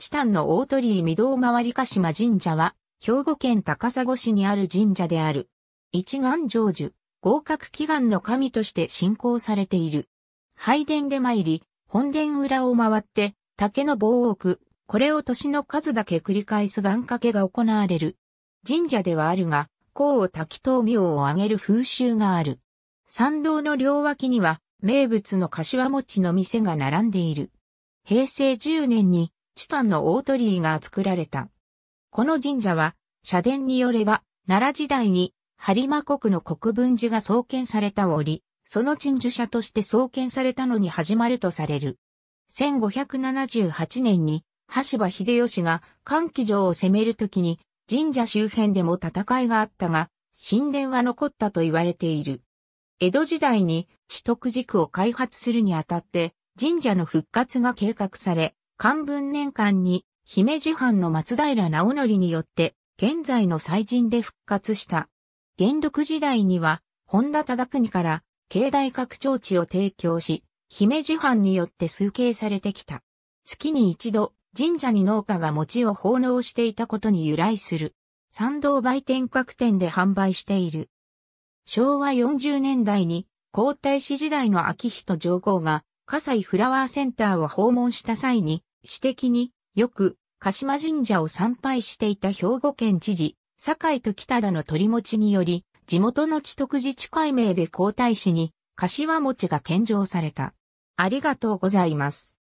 チタンの大鳥居御堂回り鹿島神社は、兵庫県高砂市にある神社である。一願成就、合格祈願の神として信仰されている。拝殿で参り、本殿裏を回って、竹の棒を置く。これを年の数だけ繰り返す願掛けが行われる。神社ではあるが、甲を滝灯妙をあげる風習がある。参道の両脇には、名物の柏餅の店が並んでいる。平成10年に、チタンの大鳥居が作られた。この神社は、社殿によれば、奈良時代に、播磨国の国分寺が創建された折、その鎮守者として創建されたのに始まるとされる。1578年に、橋場秀吉が関喜城を攻めるときに、神社周辺でも戦いがあったが、神殿は残ったと言われている。江戸時代に、地徳寺区を開発するにあたって、神社の復活が計画され、漢文年間に、姫路藩の松平直則によって、現在の祭神で復活した。元禄時代には、本田忠国から、境内拡張地を提供し、姫路藩によって崇敬されてきた。月に一度、神社に農家が餅を奉納していたことに由来する。参道売店各店で販売している。昭和40年代に皇太子時代の秋人上皇が、葛西フラワーセンターを訪問した際に、私的によく鹿島神社を参拝していた兵庫県知事、堺と北田の取り持ちにより、地元の地徳自治会名で皇太子に、柏餅が献上された。ありがとうございます。